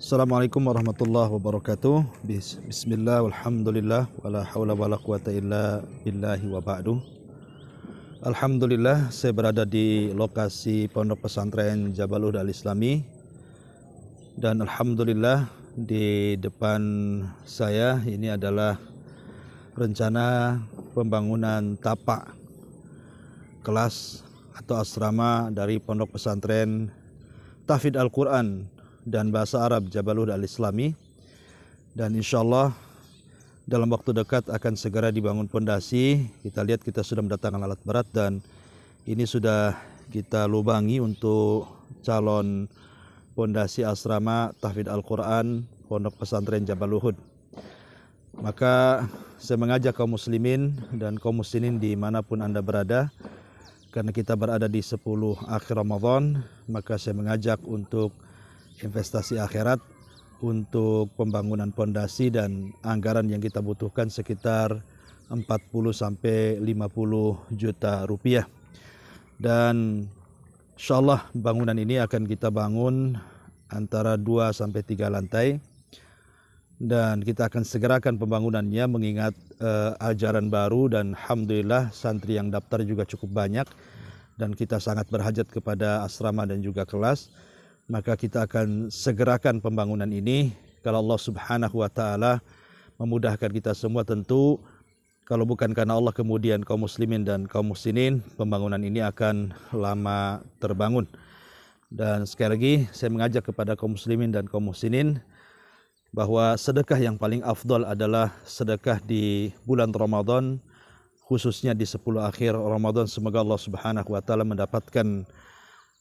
Assalamualaikum warahmatullahi wabarakatuh. Bismillah walhamdulillah wala haula wala quwata illa billahi wa ba'du. Alhamdulillah saya berada di lokasi Pondok Pesantren Jabal Al Islami dan alhamdulillah di depan saya ini adalah rencana pembangunan tapak kelas atau asrama dari Pondok Pesantren Tafid Al-Qur'an dan bahasa Arab Jabalud Al-Islami dan insya Allah dalam waktu dekat akan segera dibangun pondasi kita lihat kita sudah mendatangkan alat berat dan ini sudah kita lubangi untuk calon pondasi asrama tahfidz Al-Qur'an Pondok Pesantren Jabal Uhud maka saya mengajak kaum muslimin dan kaum muslimin di manapun anda berada karena kita berada di 10 akhir Ramadan maka saya mengajak untuk investasi akhirat untuk pembangunan pondasi dan anggaran yang kita butuhkan sekitar 40 sampai 50 juta rupiah. Dan insya Allah bangunan ini akan kita bangun antara 2 sampai 3 lantai dan kita akan segerakan pembangunannya mengingat uh, ajaran baru dan alhamdulillah santri yang daftar juga cukup banyak dan kita sangat berhajat kepada asrama dan juga kelas maka kita akan segerakan pembangunan ini kalau Allah Subhanahu wa taala memudahkan kita semua tentu kalau bukan karena Allah kemudian kaum muslimin dan kaum muslimin pembangunan ini akan lama terbangun. Dan sekali lagi saya mengajak kepada kaum muslimin dan kaum muslimin bahwa sedekah yang paling afdol adalah sedekah di bulan Ramadan khususnya di 10 akhir Ramadan semoga Allah Subhanahu wa taala mendapatkan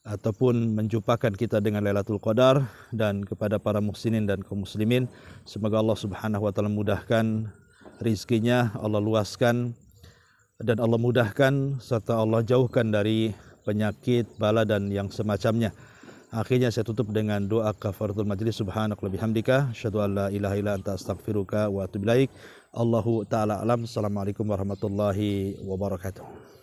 ataupun menjumpakan kita dengan Lailatul Qadar dan kepada para muhsinin dan kaum muslimin semoga Allah Subhanahu wa taala mudahkan rizkinya Allah luaskan dan Allah mudahkan serta Allah jauhkan dari penyakit bala dan yang semacamnya akhirnya saya tutup dengan doa kafaratul majlis subhanakallah bihamdika syadu alla ilaha illa anta astaghfiruka wa atubu Allahu taala alam assalamualaikum warahmatullahi wabarakatuh